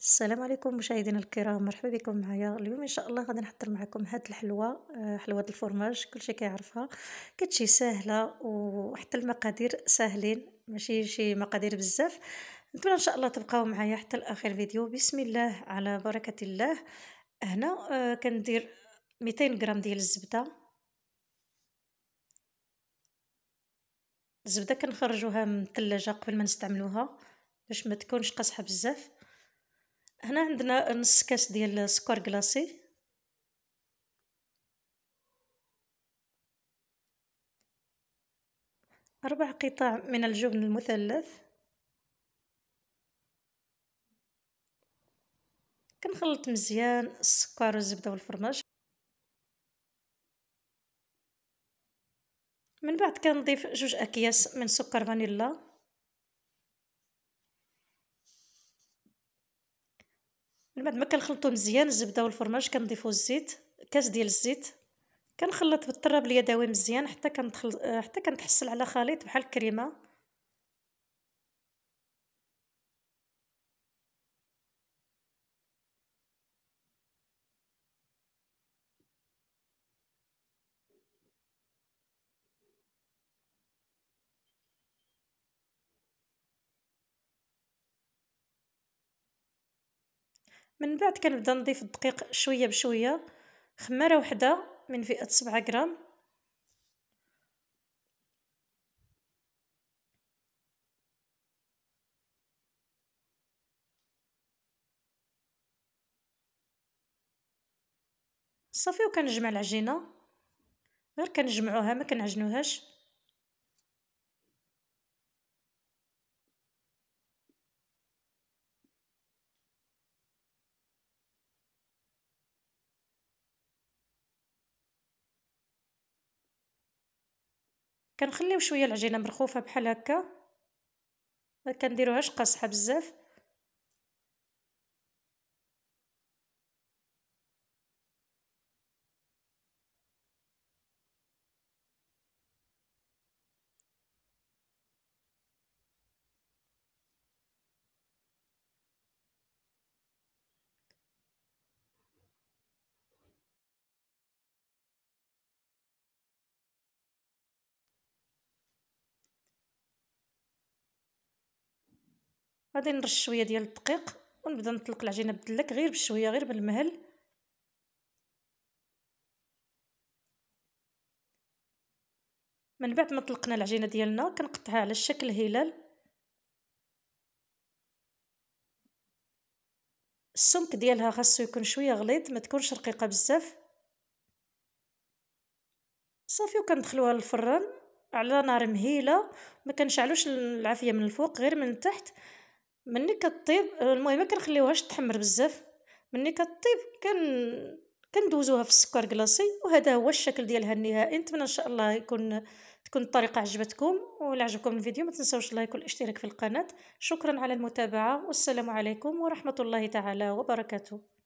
السلام عليكم مشاهدينا الكرام مرحبا بكم معايا اليوم ان شاء الله غادي نحضر معكم هاد الحلوه آه، حلوه الفرماج كلشي كيعرفها كتجي ساهله وحتى المقادير ساهلين ماشي شي مقادير بزاف نتمنى ان شاء الله تبقاو معايا حتى الاخر فيديو بسم الله على بركه الله هنا آه، كندير 200 غرام ديال الزبده الزبده كنخرجوها من الثلاجه قبل ما نستعملوها باش ما تكونش قاصحه بزاف هنا عندنا نص كاس ديال السكر كلاصي أربع قطع من الجبن المثلث كنخلط مزيان السكر والزبدة والفرماج من بعد كنضيف جوج أكياس من سكر فانيلا من بعد ما كنخلطو مزيان الزبده والفرماج كنضيفو الزيت كاس ديال الزيت كنخلط بالطراب اليدوي مزيان حتى كندخل حتى كنتحصل على خليط بحال الكريمه من بعد كنبدا نضيف الدقيق شويه بشويه خماره وحده من فئه 7 غرام صافي وكنجمع العجينه غير كنجمعوها ما كنعجنوهاش كنخليو شويه العجينه مرخوفه بحال هكا ما كنديروهاش قاصحه بزاف غادي نرش شويه ديال الدقيق ونبدا نطلق العجينه بالدلك غير بشويه غير بالمهل من بعد ما طلقنا العجينه ديالنا كنقطعها على شكل هلال السمك ديالها خاصو يكون شويه غليظ ما تكونش رقيقه بزاف صافي وكندخلوها للفران على نار مهيله ما كنشعلوش العافيه من الفوق غير من تحت ملي كطيب المهم كنخليوهاش تحمر بزاف ملي كطيب كن كندوزوها في السكر كلاصي وهذا هو الشكل ديالها النهائي نتمنى ان شاء الله يكون تكون الطريقه عجبتكم ولا عجبكم الفيديو ما تنساوش اللايك والاشتراك في القناه شكرا على المتابعه والسلام عليكم ورحمه الله تعالى وبركاته